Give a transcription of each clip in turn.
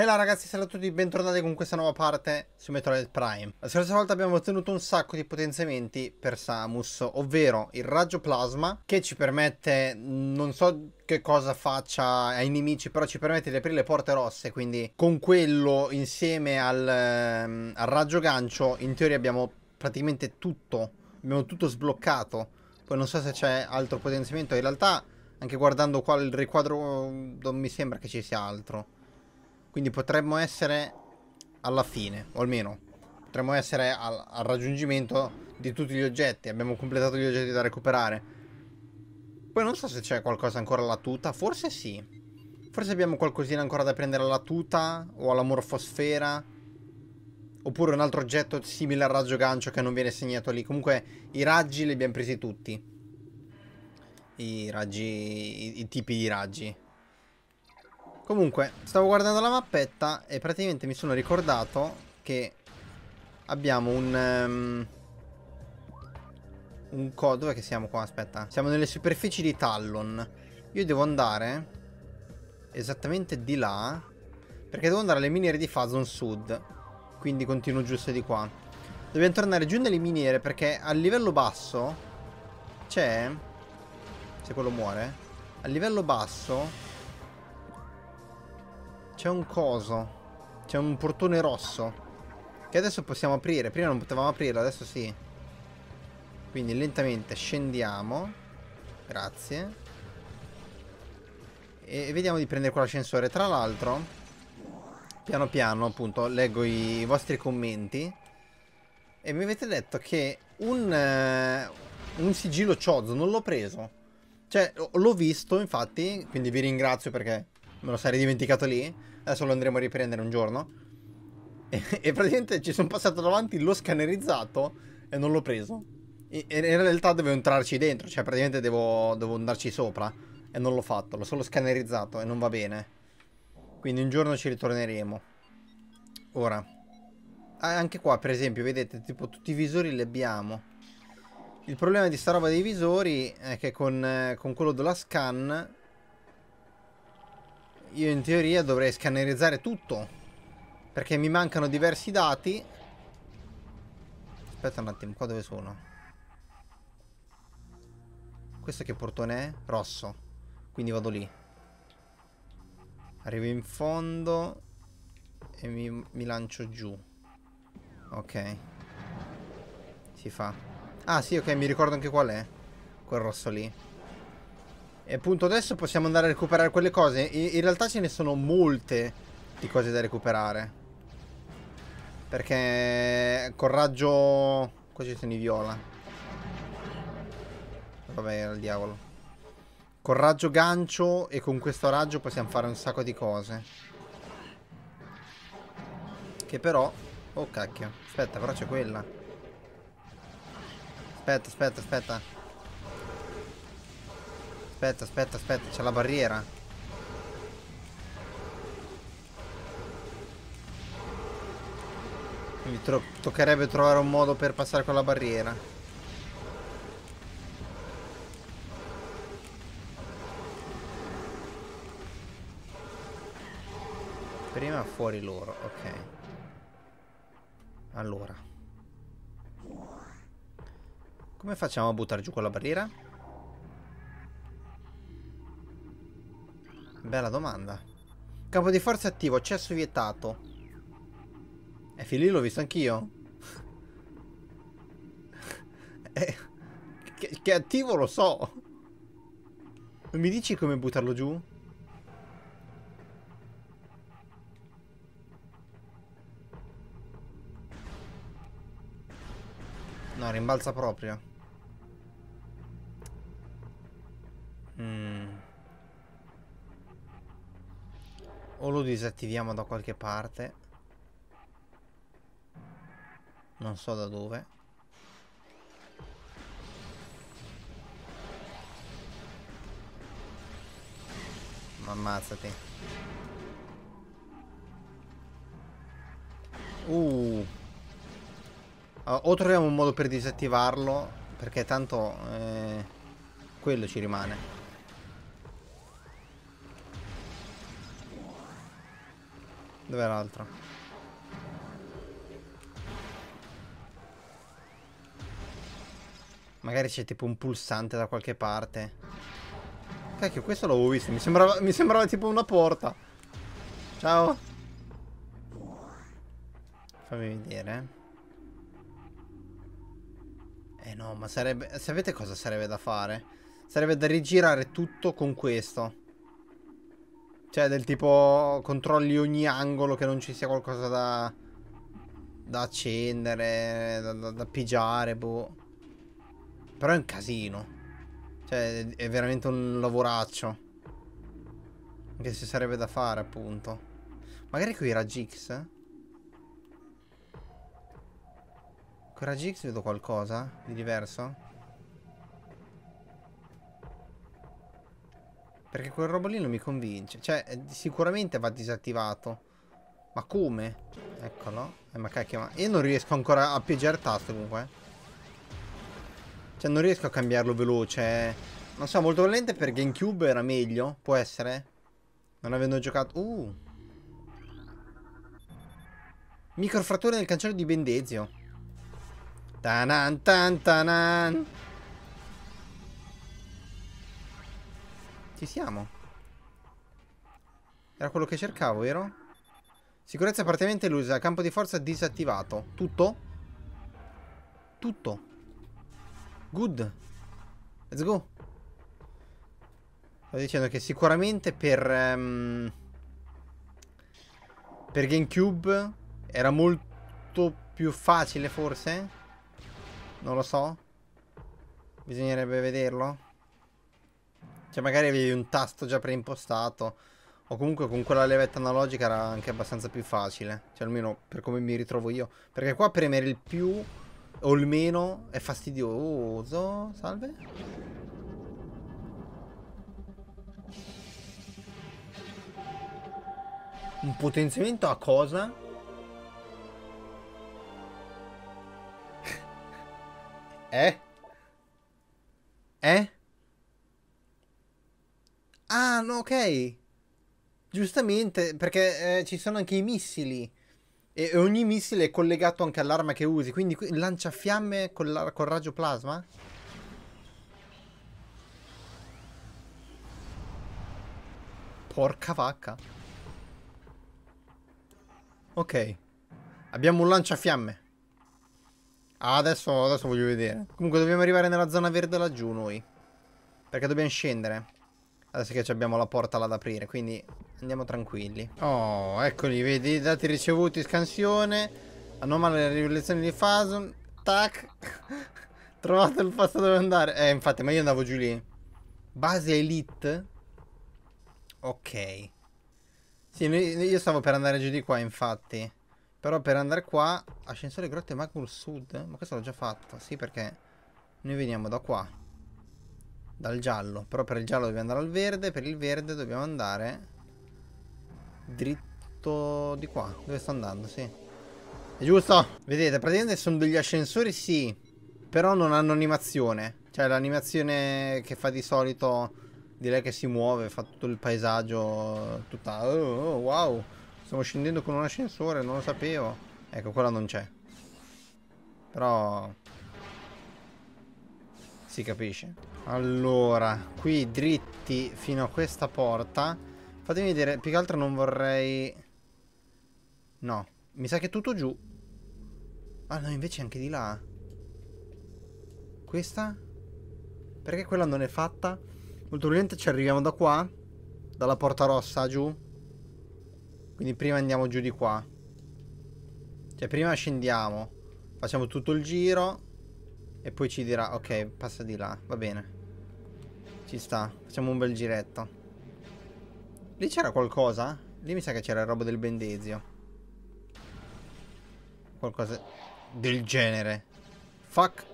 E Hello ragazzi, salve a tutti, bentornati con questa nuova parte su Metroid Prime. La scorsa volta abbiamo ottenuto un sacco di potenziamenti per Samus, ovvero il raggio plasma che ci permette, non so che cosa faccia ai nemici, però ci permette di aprire le porte rosse, quindi con quello insieme al, ehm, al raggio gancio in teoria abbiamo praticamente tutto, abbiamo tutto sbloccato. Poi non so se c'è altro potenziamento, in realtà anche guardando qua il riquadro non mi sembra che ci sia altro. Quindi potremmo essere alla fine, o almeno potremmo essere al, al raggiungimento di tutti gli oggetti. Abbiamo completato gli oggetti da recuperare. Poi non so se c'è qualcosa ancora alla tuta, forse sì. Forse abbiamo qualcosina ancora da prendere alla tuta o alla morfosfera. Oppure un altro oggetto simile al raggio gancio che non viene segnato lì. Comunque i raggi li abbiamo presi tutti. I raggi... i, i tipi di raggi. Comunque, stavo guardando la mappetta e praticamente mi sono ricordato che abbiamo un... Um, un codo... Dove che siamo qua? Aspetta. Siamo nelle superfici di Talon. Io devo andare esattamente di là perché devo andare alle miniere di Fazon Sud. Quindi continuo giusto di qua. Dobbiamo tornare giù nelle miniere perché al livello basso c'è... Se quello muore. Al livello basso c'è un coso. C'è un portone rosso. Che adesso possiamo aprire. Prima non potevamo aprirlo, adesso sì. Quindi lentamente scendiamo. Grazie. E vediamo di prendere quell'ascensore. Tra l'altro, piano piano, appunto, leggo i vostri commenti. E mi avete detto che un, uh, un sigillo Chozo non l'ho preso. Cioè, l'ho visto, infatti, quindi vi ringrazio perché me lo sarei dimenticato lì. Adesso lo andremo a riprendere un giorno. E, e praticamente ci sono passato davanti, l'ho scannerizzato e non l'ho preso. E, e in realtà devo entrarci dentro, cioè praticamente devo, devo andarci sopra. E non l'ho fatto, l'ho solo scannerizzato e non va bene. Quindi un giorno ci ritorneremo. Ora. Anche qua, per esempio, vedete, tipo tutti i visori li abbiamo. Il problema di sta roba dei visori è che con, eh, con quello della scan io in teoria dovrei scannerizzare tutto, perché mi mancano diversi dati. Aspetta un attimo, qua dove sono? Questo che portone è? Rosso. Quindi vado lì. Arrivo in fondo e mi, mi lancio giù. Ok. Si fa. Ah sì, ok, mi ricordo anche qual è. Quel rosso lì. E appunto adesso possiamo andare a recuperare quelle cose. In, in realtà ce ne sono molte di cose da recuperare. Perché coraggio... Qua ci sono i viola. Vabbè, era il diavolo. Coraggio gancio e con questo raggio possiamo fare un sacco di cose. Che però... Oh cacchio. Aspetta, però c'è quella. Aspetta, aspetta, aspetta. Aspetta, aspetta, aspetta, c'è la barriera. Quindi to toccherebbe trovare un modo per passare con la barriera. Prima fuori loro, ok. Allora. Come facciamo a buttare giù quella barriera? Bella domanda. Capo di forza attivo, accesso vietato. E eh, fin lì l'ho visto anch'io. Eh, che, che attivo lo so. Non mi dici come buttarlo giù? No, rimbalza proprio. Mm. O lo disattiviamo da qualche parte. Non so da dove. Ma ammazzati. Uh. Ah, o troviamo un modo per disattivarlo, perché tanto eh, quello ci rimane. Dov'è l'altra? Magari c'è tipo un pulsante da qualche parte. Cacchio, questo l'avevo visto. Mi sembrava, mi sembrava tipo una porta. Ciao. Fammi vedere. Eh no, ma sarebbe... Sapete cosa sarebbe da fare? Sarebbe da rigirare tutto con questo. Cioè, del tipo controlli ogni angolo che non ci sia qualcosa da. da accendere, da, da, da pigiare, boh. Però è un casino. Cioè, è veramente un lavoraccio. Che si sarebbe da fare, appunto. Magari con i raggi X? Eh? Con raggi X vedo qualcosa di diverso? Perché quel robo lì non mi convince. Cioè, eh, sicuramente va disattivato. Ma come? Eccolo. Eh, ma cacchio, ma... Io non riesco ancora a pieggiare il tasto, comunque. Eh. Cioè, non riesco a cambiarlo veloce. Eh. Non so, molto volente per Gamecube era meglio. Può essere? Non avendo giocato... Uh! Microfratture nel cancello di Bendezio. Tanan tan tanan. Ci siamo. Era quello che cercavo, vero? Sicurezza appartenente elusa. Campo di forza disattivato. Tutto? Tutto. Good. Let's go. Sto dicendo che sicuramente per... Um, per Gamecube era molto più facile forse? Non lo so. Bisognerebbe vederlo. Cioè magari avevi un tasto già preimpostato. O comunque con quella levetta analogica era anche abbastanza più facile. Cioè almeno per come mi ritrovo io. Perché qua premere il più o il meno è fastidioso. Salve. Un potenziamento a cosa? eh? giustamente, perché eh, ci sono anche i missili. E ogni missile è collegato anche all'arma che usi, quindi lancia fiamme col, col raggio plasma? Porca vacca. Ok. Abbiamo un lanciafiamme. Ah, adesso, adesso voglio vedere. Comunque dobbiamo arrivare nella zona verde laggiù noi. Perché dobbiamo scendere. Adesso che abbiamo la porta là ad aprire, quindi andiamo tranquilli. Oh, eccoli, vedi i dati ricevuti, scansione, anomale rivelazione di Fason, tac, trovato il posto dove andare. Eh, infatti, ma io andavo giù lì. Base Elite? Ok. Sì, io stavo per andare giù di qua, infatti. Però per andare qua, ascensore grotte Magmul Sud? Ma questo l'ho già fatto, sì, perché noi veniamo da qua dal giallo. Però per il giallo dobbiamo andare al verde, per il verde dobbiamo andare dritto di qua. Dove sto andando? Sì. È giusto? Vedete, praticamente sono degli ascensori, sì, però non hanno animazione. Cioè l'animazione che fa di solito Direi che si muove, fa tutto il paesaggio, tutta... oh, oh wow, stiamo scendendo con un ascensore, non lo sapevo. Ecco, quella non c'è. Però si capisce. Allora, qui dritti fino a questa porta. Fatemi vedere, più che altro non vorrei... No, mi sa che è tutto giù. Ah no, invece anche di là. Questa? Perché quella non è fatta? Molto probabilmente ci arriviamo da qua. Dalla porta rossa giù. Quindi prima andiamo giù di qua. Cioè prima scendiamo. Facciamo tutto il giro. E poi ci dirà, ok, passa di là, va bene. Ci sta, facciamo un bel giretto. Lì c'era qualcosa? Lì mi sa che c'era roba del bendezio. Qualcosa del genere. Fuck.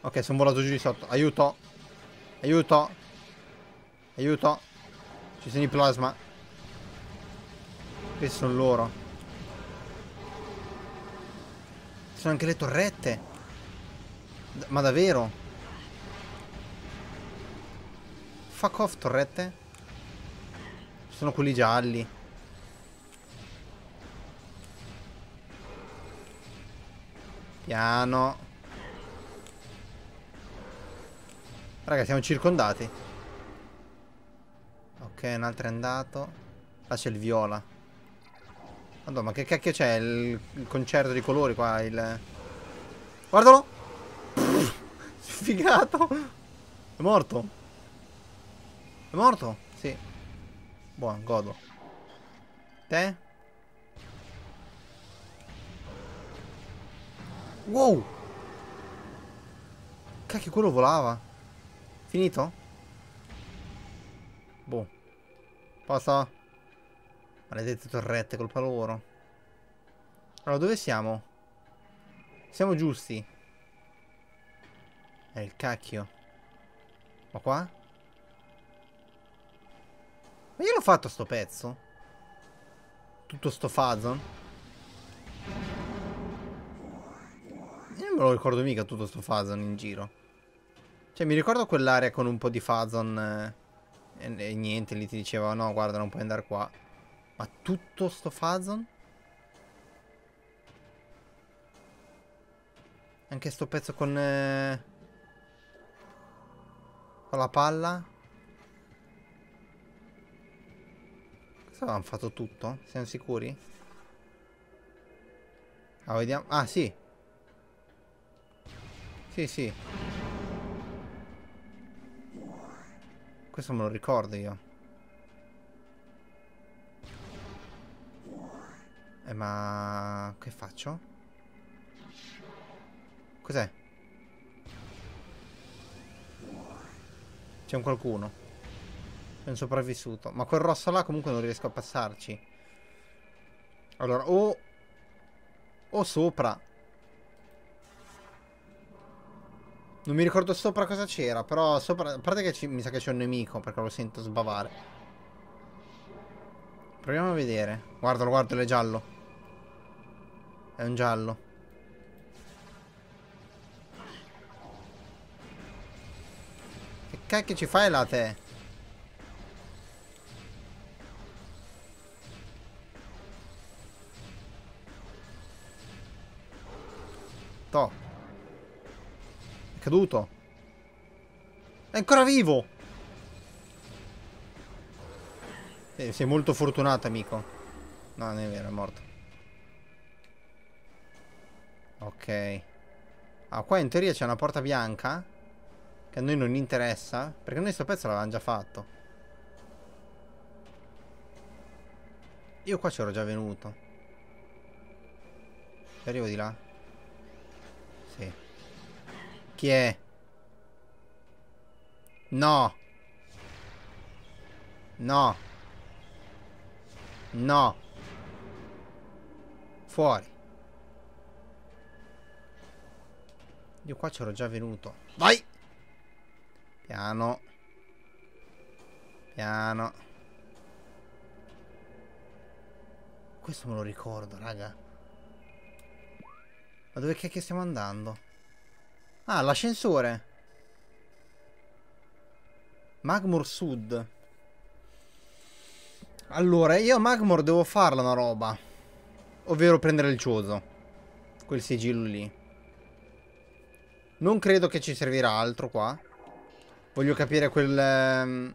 Ok, sono volato giù di sotto. Aiuto. Aiuto. Aiuto. Ci sono i plasma. Questi sono loro. Ci sono anche le torrette. Ma davvero? Fuck off, torrette. Sono quelli gialli. Piano. Raga, siamo circondati. Ok, un altro è andato. Là ah, c'è il viola. Madonna, ma che cacchio c'è? Il, il, concerto di colori qua, il... Guardalo! sfigato. È morto? È morto? Sì. Buon, godo. Te? Wow! Cacchio, quello volava. Finito? Boh. Passa. Maledette torrette, colpa loro. Allora, dove siamo? Siamo giusti. È eh, il cacchio. Ma qua? Ma io l'ho fatto sto pezzo? Tutto sto fazon? Io non me lo ricordo mica tutto sto fazon in giro. Cioè mi ricordo quell'area con un po' di fazon eh, e, e, niente, lì ti diceva no guarda non puoi andare qua. Ma tutto sto fazon? Anche sto pezzo con... Eh... Ho la palla. Cosa avevamo fatto tutto? Siamo sicuri? Ah, vediamo. Ah, sì. Sì, sì. Questo me lo ricordo io. Eh, ma... Che faccio? Cos'è? C'è un qualcuno. È un sopravvissuto. Ma quel rosso là comunque non riesco a passarci. Allora, o... O sopra. Non mi ricordo sopra cosa c'era, però sopra... A parte che mi sa che c'è un nemico, perché lo sento sbavare. Proviamo a vedere. Guardalo, guardalo, è giallo. È un giallo. cacchio ci fai là te? To. È caduto. È ancora vivo! Eh, sei molto fortunato, amico. No, non è vero, è morto. Ok. Ah, qua in teoria c'è una porta bianca. Che a noi non interessa. Perché noi sto pezzo l'avevamo già fatto. Io qua c'ero già venuto. E arrivo di là. Sì. Chi è? No. No. No. Fuori. Io qua c'ero già venuto. Vai! Piano. Piano. Questo me lo ricordo, raga. Ma dove che stiamo andando? Ah, l'ascensore. Magmor Sud. Allora, io a Magmor devo farla una roba. Ovvero prendere il cioso. Quel sigillo lì. Non credo che ci servirà altro qua. Voglio capire quel... Um... Ehm,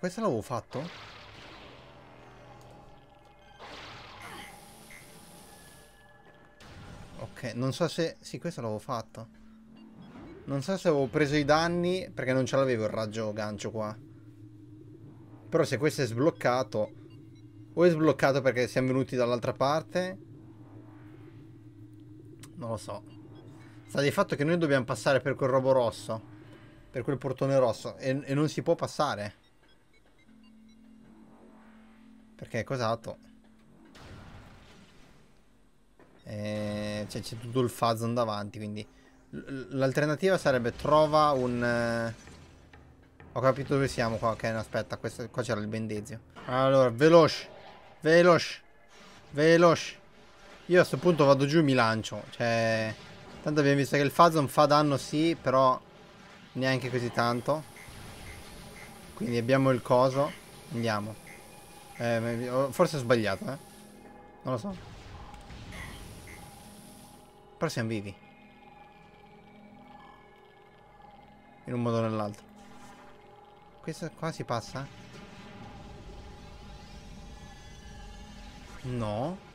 questa l'avevo fatto? Ok, non so se... Sì, questa l'avevo fatto. Non so se avevo preso i danni perché non ce l'avevo il raggio gancio qua. Però se questo è sbloccato... O è sbloccato perché siamo venuti dall'altra parte non lo so. Sta di fatto che noi dobbiamo passare per quel robo rosso, per quel portone rosso, e, e non si può passare. Perché è cosato. Eh, cioè c'è tutto il Fazon davanti, quindi... L'alternativa sarebbe trova un... Eh, ho capito dove siamo qua, ok, no, aspetta, questo, qua c'era il bendezio. Allora, veloce, veloce, veloce. Io a questo punto vado giù e mi lancio. Cioè... Tanto abbiamo visto che il Fazon fa danno sì, però neanche così tanto. Quindi abbiamo il coso. Andiamo. Eh, oh, forse ho sbagliato, eh. Non lo so. Però siamo vivi. In un modo o nell'altro. Questo qua si passa? No.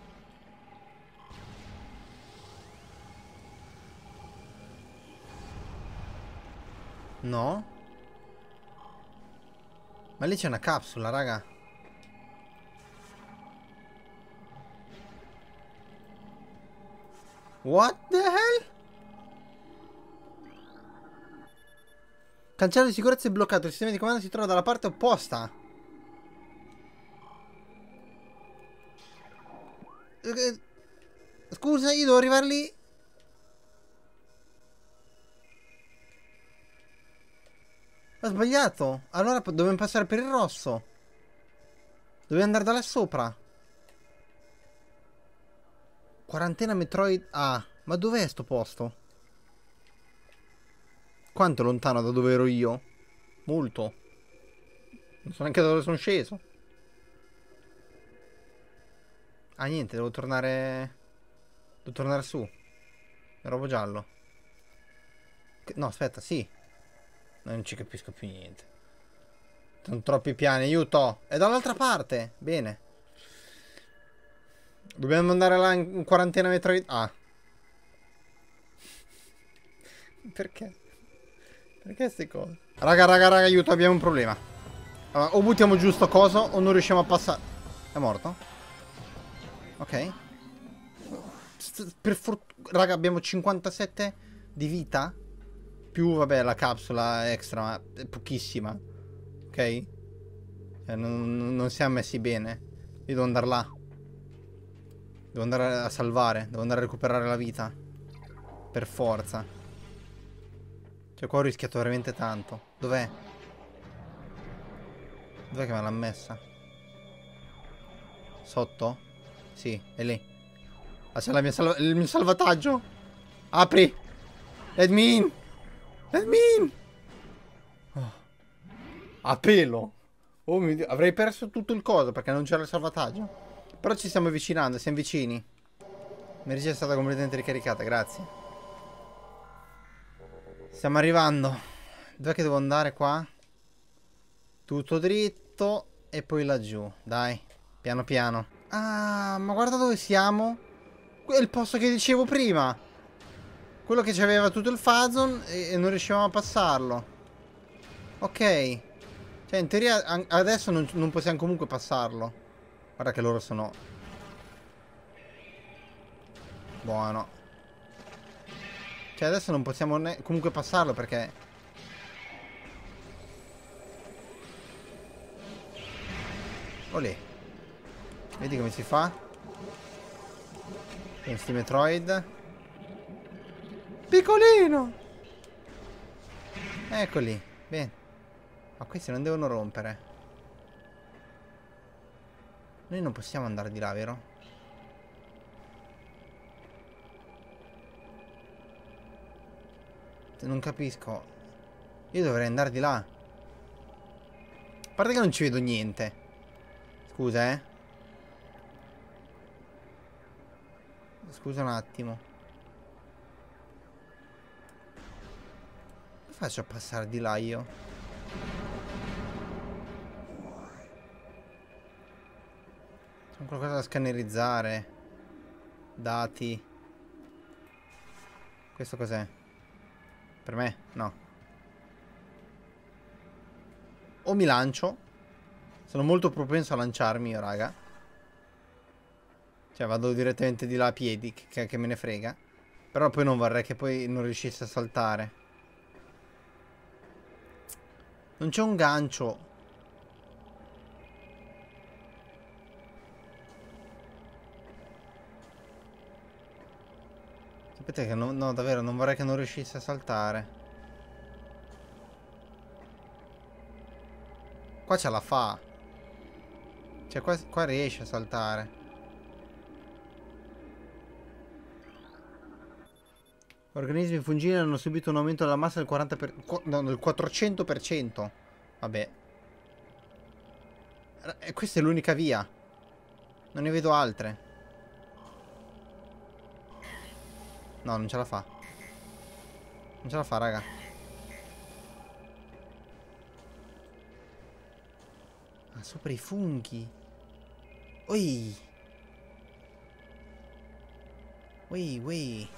No? Ma lì c'è una capsula, raga. What the hell? Cancello di sicurezza è bloccato. Il sistema di comando si trova dalla parte opposta. Eh, eh, scusa, io devo arrivare lì. Ho sbagliato. Allora dobbiamo passare per il rosso. Dobbiamo andare da là sopra. Quarantena Metroid... Ah, ma dov'è sto posto? Quanto è lontano da dove ero io? Molto. Non so neanche da dove sono sceso. Ah, niente, devo tornare... Devo tornare su. Robo giallo. No, aspetta, sì. Eh, non ci capisco più niente. Sono troppi piani, aiuto! È dall'altra parte! Bene. Dobbiamo andare là in quarantena metri... Ah. Perché? Perché queste cose? Raga, raga, raga, aiuto, abbiamo un problema. Allora, o buttiamo giù sto coso o non riusciamo a passare... È morto? Ok. Per fortuna... Raga, abbiamo 57 di vita? più, vabbè, la capsula extra, ma è pochissima. Ok? Cioè, non, non siamo messi bene. Io devo andare là. Devo andare a salvare, devo andare a recuperare la vita. Per forza. Cioè qua ho rischiato veramente tanto. Dov'è? Dov'è che me l'ha messa? Sotto? Sì, è lì. Ah, c'è il mio salvataggio? Apri! Let me in! Let eh, me in! Oh. Ah. A ah, pelo! Oh mio Dio, avrei perso tutto il coso perché non c'era il salvataggio. Però ci stiamo avvicinando, siamo vicini. L'energia è stata completamente ricaricata, grazie. Stiamo arrivando. Dov'è che devo andare qua? Tutto dritto e poi laggiù. Dai, piano piano. Ah, ma guarda dove siamo. Quel posto che dicevo prima. Quello che aveva tutto il Fazon e, e non riuscivamo a passarlo. Ok. Cioè, in teoria adesso non, non possiamo comunque passarlo. Guarda che loro sono... Buono. Cioè, adesso non possiamo comunque passarlo perché... Olè. Oh, Vedi come si fa? Con sti Metroid piccolino! Eccoli, bene. Ma questi non devono rompere. Noi non possiamo andare di là, vero? Non capisco. Io dovrei andare di là. A parte che non ci vedo niente. Scusa, eh. Scusa un attimo. faccio a passare di là io? C'è qualcosa da scannerizzare. Dati. Questo cos'è? Per me? No. O mi lancio. Sono molto propenso a lanciarmi io, raga. Cioè, vado direttamente di là a piedi, che, che me ne frega. Però poi non vorrei che poi non riuscisse a saltare. Non c'è un gancio. Sapete che no, no davvero, non vorrei che non riuscisse a saltare. Qua ce la fa. Cioè, qua, qua riesce a saltare. Organismi fungini hanno subito un aumento della massa del, 40 per, no, del 400%. Vabbè. E questa è l'unica via. Non ne vedo altre. No, non ce la fa. Non ce la fa, raga. Ah, sopra i funghi. Ui. Ui, ui.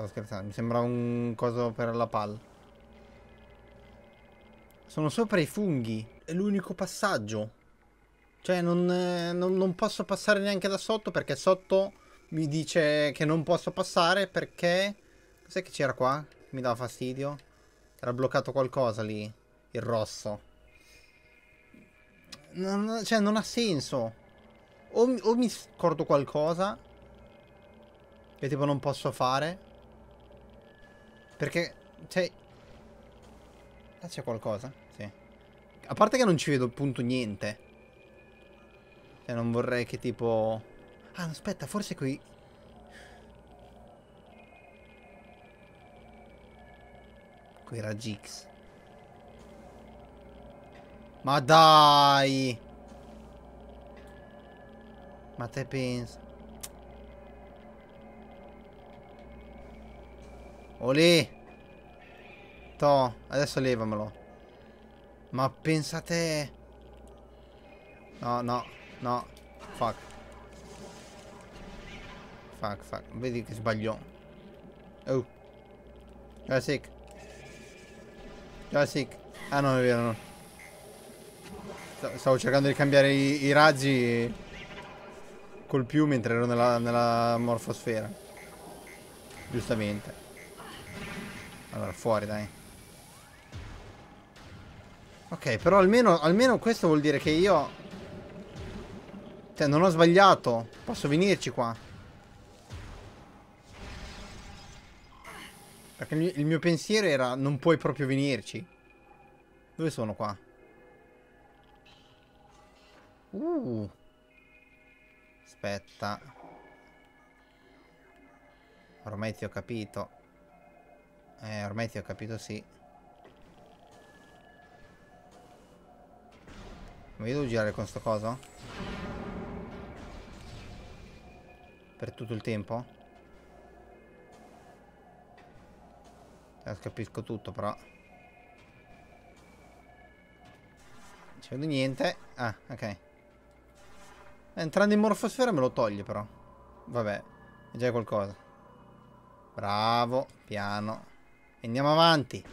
stavo scherzando. Mi sembra un coso per la palla. Sono sopra i funghi. È l'unico passaggio. Cioè, non, eh, non, non posso passare neanche da sotto perché sotto mi dice che non posso passare perché... Cos'è che c'era qua? Mi dava fastidio. Era bloccato qualcosa lì. Il rosso. Non, cioè, non ha senso. O, o mi scordo qualcosa. Che tipo non posso fare. Perché, cioè... Là c'è qualcosa? Sì. A parte che non ci vedo appunto niente. Cioè non vorrei che tipo... Ah, aspetta, forse qui... Qui raggi X. Ma dai! Ma te pensa... Olè! To, adesso levamelo. Ma pensate... No, no, no. Fuck. Fuck, fuck. Vedi che sbaglio. Oh. Jurassic. Jurassic. Ah no, è vero. No. Stavo cercando di cambiare i, i razzi col più mentre ero nella, nella morfosfera. Giustamente. Allora, fuori, dai. Ok, però almeno, almeno questo vuol dire che io... Cioè, non ho sbagliato. Posso venirci qua. Perché il mio pensiero era non puoi proprio venirci. Dove sono qua? Uh. Aspetta. Ormai ti ho capito. Eh, ormai ti ho capito, sì. Ma io devo girare con sto coso? Per tutto il tempo? Capisco tutto, però. Non c'è niente. Ah, ok. Eh, entrando in morfosfera me lo toglie, però. Vabbè, è già qualcosa. Bravo, piano. Andiamo avanti.